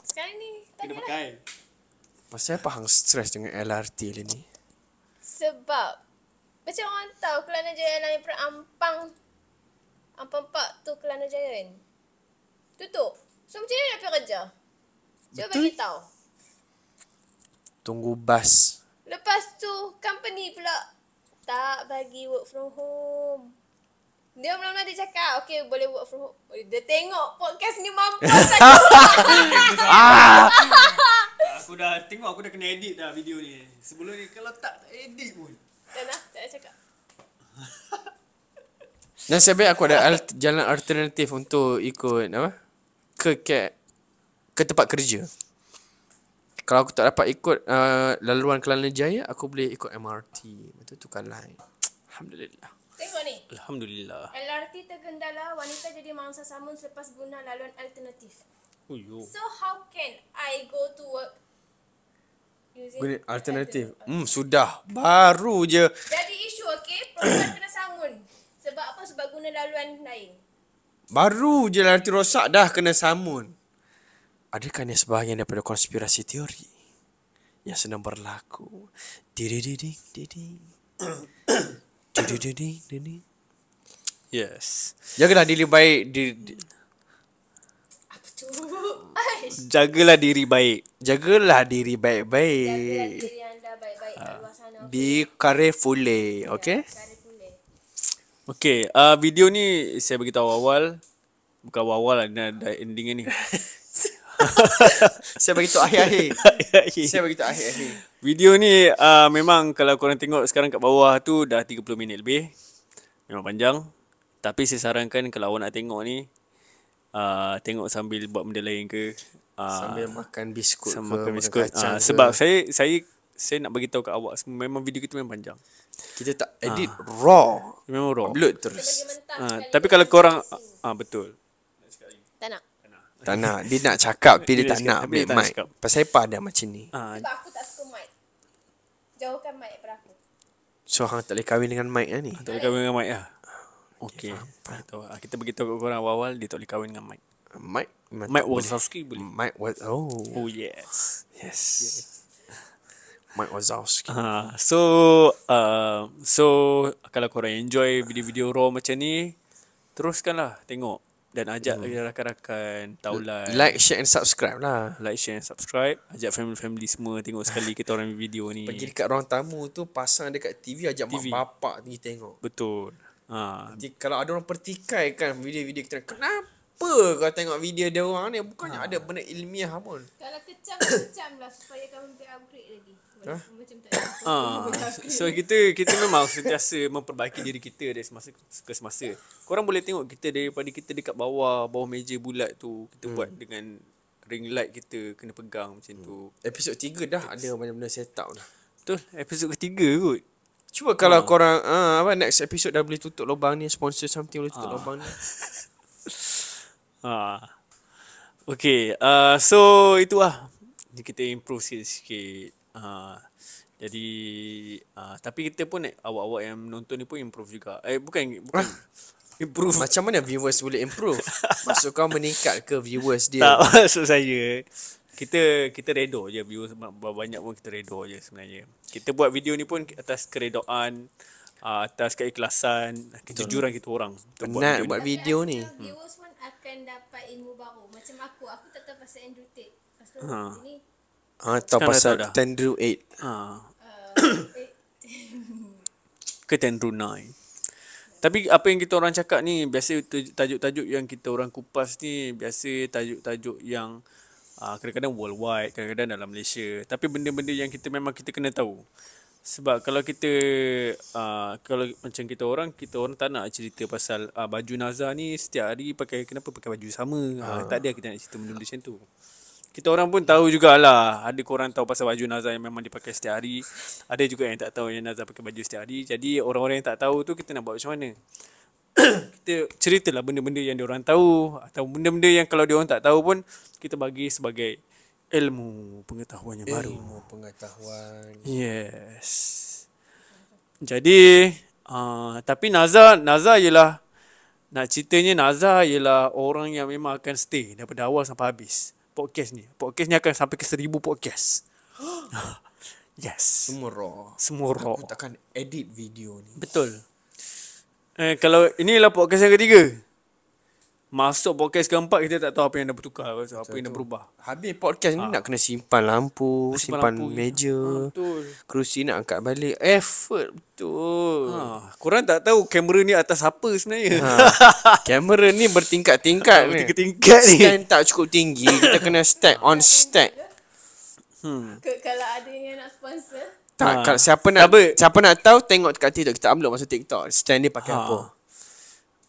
Sekarang ni kita lah. pakai. Pasal apa hang stres dengan LRT le lah ni? Sebab macam orang tahu Kelana Jaya lain per Ampang Ampang Park tu Kelana Jaya kan. Tutup. So macam mana nak pergi kerja? Cuba Betul. bagi tahu. Tunggu bas. Lepas tu company pula tak bagi work from home. Dia belum ada cakap, okay boleh work from home. Dia tengok podcast ni mampus kan? ah. aku. aku dah tengok, aku dah kena edit dah video ni. Sebelum ni kalau tak, edit pun. Dan nak tak ada cakap. Nasib baik aku ada alt- jalan alternatif untuk ikut apa? Ke ke, ke tempat kerja kalau aku tak dapat ikut uh, laluan Kelana Jaya, aku boleh ikut MRT. Betul tukar lain. Alhamdulillah. Tengok ni. Alhamdulillah. LRT tergendala, wanita jadi mangsa samun selepas guna laluan alternatif. Uyo. So how can I go to work Guna alternatif. Hmm, sudah. Baru je. Jadi isu, okey? Perempuan kena samun. Sebab apa? Sebab guna laluan lain. Baru je lah nanti rosak dah kena samun. Adakah ini sebahagian daripada konspirasi teori yang sedang berlaku? Didi didi didi. didi didi didi. Yes. Jagalah diri baik di, Jagalah diri baik. Jagalah diri baik-baik. Jagalah diri anda baik-baik ah. di luar sana. Okay? Di uh, video ni saya beritahu awal. Bukan awal lah, dah, endingnya ni. saya bagi tahu akhir-akhir. saya bagi tahu akhir-akhir. Video ni uh, memang kalau korang tengok sekarang kat bawah tu dah 30 minit lebih. Memang panjang. Tapi saya sarankan kalau awak nak tengok ni uh, tengok sambil buat benda lain ke uh, sambil makan biskut sambil makan biskut. Uh, sebab saya saya saya nak bagi tahu kat awak memang video kita memang panjang. Kita tak edit uh, raw. Memang raw. Upload terus. Uh, tapi kalau korang uh, betul. Tak nak Dia nak cakap Tapi dia, dia tak cakap, nak ambil mic cakap. Pasal apa ada macam ni ah. Sebab aku tak suka mic Jauhkan mic daripada aku So hang tak boleh kahwin dengan Mike lah ni Tak boleh kahwin dengan Mike lah Okay, ah, okay. Ah, kita beritahu kat korang awal-awal Dia tak boleh kahwin dengan Mike Mike Mike Wazowski boleh Mike Wazowski Oh Oh yes Yes, yes. Mike Wazowski uh, So uh, So Kalau korang enjoy video-video raw macam ni Teruskanlah tengok dan ajak hmm. rakan-rakan taulan like share and subscribe lah like share and subscribe ajak family-family semua tengok sekali kita orang video ni pergi dekat ruang tamu tu pasang dekat TV ajak TV. mak bapak ni tengok betul ha Nanti kalau ada orang pertikai kan video-video kita kenapa kau tengok video dia orang ni bukannya ha. ada benda ilmiah pun kalau macam lah supaya kamu boleh upgrade lagi. Macam tak ah. So kita kita memang sentiasa memperbaiki diri kita dari semasa ke semasa. Korang boleh tengok kita daripada kita dekat bawah bawah meja bulat tu kita hmm. buat dengan ring light kita kena pegang macam hmm. tu. Episod 3 dah ada banyak benda set up dah. Betul. Episod ketiga kot. Cuba kalau ah. korang ah, apa next episod dah boleh tutup lubang ni sponsor something boleh tutup ah. lubang ni. ah. Okay, uh, so itu lah. Kita improve sikit-sikit. Uh, jadi, uh, tapi kita pun eh, awak-awak yang menonton ni pun improve juga. Eh, bukan. bukan huh? Ah. Improve. Macam mana viewers boleh improve? maksud kau meningkat ke viewers dia? Tak, maksud saya. Kita kita redo je viewers. Banyak pun kita redo je sebenarnya. Kita buat video ni pun atas keredoan. Uh, atas keikhlasan. Kejujuran kita orang. Penat buat video, buat ni. Video ni. Hmm akan dapat ilmu baru macam aku aku tak tahu pasal Andrew Tate ha. Ah, pasal ha. ni ah ha, tahu pasal Andrew 8 ha. uh, ke Andrew 9 tapi apa yang kita orang cakap ni biasa tajuk-tajuk yang kita orang kupas ni biasa tajuk-tajuk yang uh, kadang-kadang worldwide, kadang-kadang dalam Malaysia. Tapi benda-benda yang kita memang kita kena tahu. Sebab kalau kita uh, kalau macam kita orang kita orang tak nak cerita pasal uh, baju nazar ni setiap hari pakai kenapa pakai baju sama. Ha. Uh, tak ada kita nak cerita benda macam tu. Kita orang pun tahu jugalah ada korang tahu pasal baju nazar yang memang dipakai setiap hari. Ada juga yang tak tahu yang nazar pakai baju setiap hari. Jadi orang-orang yang tak tahu tu kita nak buat macam mana? kita ceritalah benda-benda yang dia orang tahu atau benda-benda yang kalau dia orang tak tahu pun kita bagi sebagai ilmu pengetahuan yang baru. Ilmu pengetahuan. Yes. Jadi, uh, tapi Nazar Nazar ialah nak ceritanya Nazar ialah orang yang memang akan stay daripada awal sampai habis podcast ni. Podcast ni akan sampai ke seribu podcast. yes. Semua raw. Semua raw. Aku takkan edit video ni. Betul. Eh, kalau inilah podcast yang ketiga. Masuk podcast keempat kita tak tahu apa yang dah bertukar Apa Macam yang dah berubah Habis podcast ni ha. nak kena simpan lampu Simpan, simpan lampu ya. meja ah, betul. Kerusi nak angkat balik Effort betul ha. Korang tak tahu kamera ni atas apa sebenarnya ha. Kamera ni bertingkat-tingkat ni Bertingkat-tingkat ni Stand tak cukup tinggi Kita kena stack on stack hmm. Kalau ada yang nak sponsor tak, ha. siapa nak siapa? siapa nak tahu tengok kat TikTok kita upload masa TikTok stand dia pakai ha. apa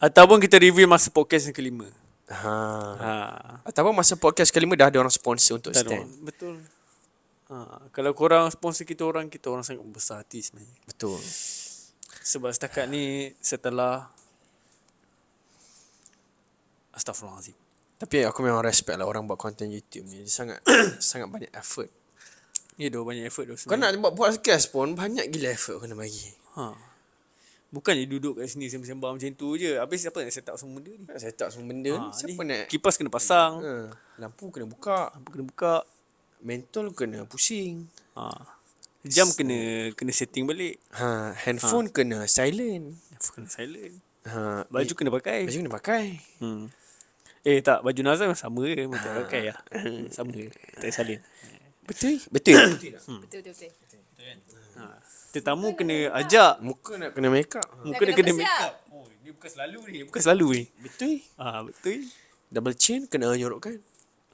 Ataupun kita review masa podcast yang kelima. Ha. ha. Ataupun masa podcast kelima dah ada orang sponsor untuk tak stand. Orang. Betul. Ha. Kalau korang sponsor kita orang, kita orang sangat besar hati sebenarnya. Betul. Sebab setakat ni setelah Astaghfirullahaladzim Tapi aku memang respect lah orang buat konten YouTube ni sangat sangat banyak effort Ya yeah, doh banyak effort doh Kau nak buat podcast pun banyak gila effort kena bagi Haa Bukan dia duduk kat sini sembang-sembang macam tu je. Habis siapa nak set up semua benda ni? Nak set up semua benda ha, ni? Ah, siapa nak? Kipas kena pasang. Ha, lampu kena buka. Lampu kena buka. Mentol kena pusing. Ha. Jam so, kena kena setting balik. Ha, handphone ha. kena silent. Handphone kena silent. Ha, baju eh, kena pakai. Baju kena pakai. Hmm. Eh tak, baju Nazar sama ke? Macam pakai lah. Ha. sama ke? Tak salin. Betul? Betul? betul, hmm. betul, betul, betul, betul, betul, betul, betul, betul, betul, betul, betul, betul tetamu muka kena ajak muka nak kena make up muka kena nak kena make up oh ni bukan selalu ni bukan selalu ni betul ah betul double chin kena nyorokkan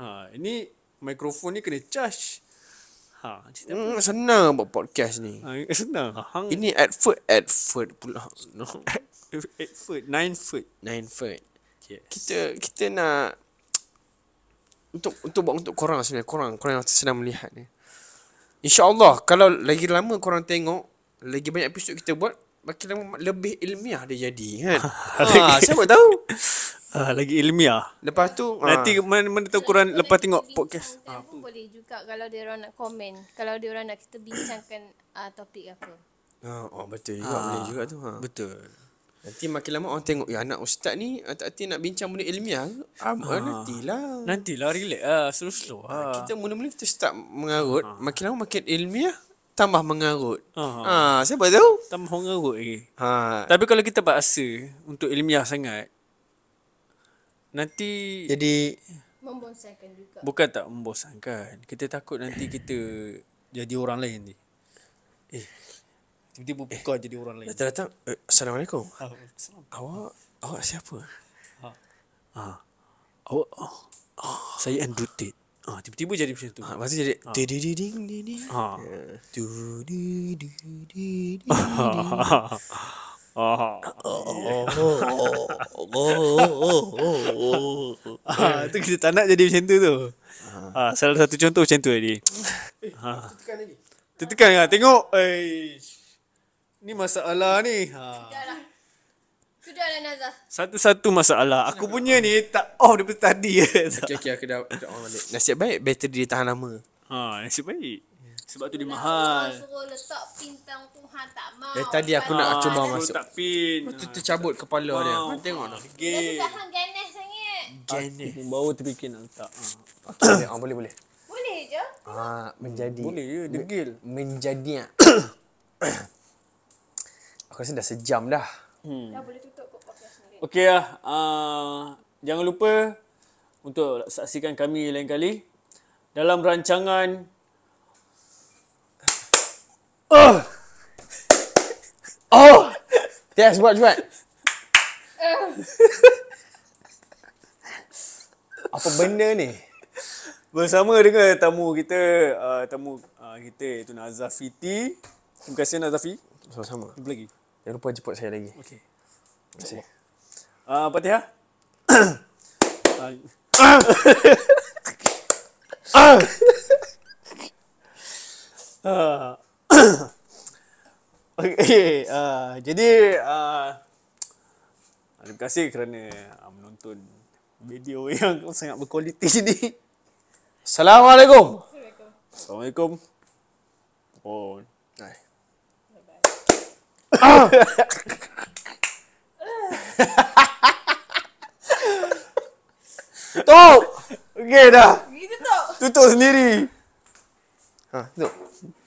ah ini mikrofon ni kena charge ha hmm, senang buat podcast ni ah, senang Hang. ini advert foot, pula no advert 9 foot nine foot yes. kita kita nak untuk untuk buat untuk korang sebenarnya korang korang yang sedang melihat ni InsyaAllah kalau lagi lama korang tengok Lagi banyak episod kita buat Makin lama lebih ilmiah dia jadi kan ha, Siapa tahu Uh, lagi ilmiah. Lepas tu ah. nanti mana, mana tahu kurang lepas tengok podcast. Ah, boleh juga kalau dia orang nak komen, kalau dia orang nak kita bincangkan uh, topik apa. Ha, oh, betul juga uh, boleh juga tu. Ha. Betul. Nanti makin lama orang tengok, ya anak ustaz ni ah, tak nak bincang benda ilmiah ke? Um, ha. Nantilah. Nantilah, relax lah. Slow-slow lah. Ha. Kita mula-mula kita start mengarut. Ha. Makin lama makin ilmiah, tambah mengarut. ah ha. Siapa tahu? Tambah mengarut lagi. Ha. Tapi kalau kita paksa untuk ilmiah sangat, nanti... Jadi... Membosankan juga. Bukan tak membosankan. Kita takut nanti kita jadi orang lain ni. Eh, Tiba-tiba buka eh, jadi orang lain. Datang-datang. Eh, Assalamualaikum. Assalamualaikum. Awak, awak siapa? Ha. Ha. Awak, oh, oh, saya Andrew Tate. Ha, tiba-tiba jadi macam tu. Ha, pasti jadi. Ha. Ding, ding, ding, ding. Ha. Du, di, di, di, di, Oh. Oh. Oh. Ah, tu kita tak nak jadi macam tu tu. Ah, salah satu contoh macam tu tadi. Eh, ha. Tekan lagi. Tekan ah, ha, tengok. Eh. Ni masalah ni. Ha. Sudahlah. Sudahlah Nazar. Satu-satu masalah. Aku punya ni tak off daripada tadi. Okey okey aku dah dah on balik. Nasib baik bateri dia tahan lama. Ha, nasib baik. Sebab tu dia mahal. Suruh letak pin tang Tuhan tak mau. Dari eh, tadi aku nak cuba masuk. Letak pin. Tu tercabut kepala dia. Kau tengoklah. Dia tahan ganas sangit. Ganas. Bau terbikin nak letak. Ah. Okey, ah, boleh boleh. Boleh je. Ah, menjadi. Boleh je degil. Menjadi. aku rasa dah sejam dah. Hmm. boleh tutup kot podcast ni. Okay lah. Uh, jangan lupa untuk saksikan kami lain kali. Dalam rancangan... Oh! Oh! That's what you Apa benda ni? Bersama dengan tamu kita, uh, tamu uh, kita iaitu Nazafiti. Terima kasih Nazafi. Sama-sama. Jumpa lagi. Jangan lupa jemput saya lagi. Okey. Terima kasih. Ah, uh, Patiha. uh. okay, jadi uh, terima kasih kerana uh, menonton video yang sangat berkualiti ini. Assalamualaikum. Assalamualaikum. Assalamualaikum. Oh. Hai. Stop! Ah. Okay dah. Tutup sendiri. Ha, tutup.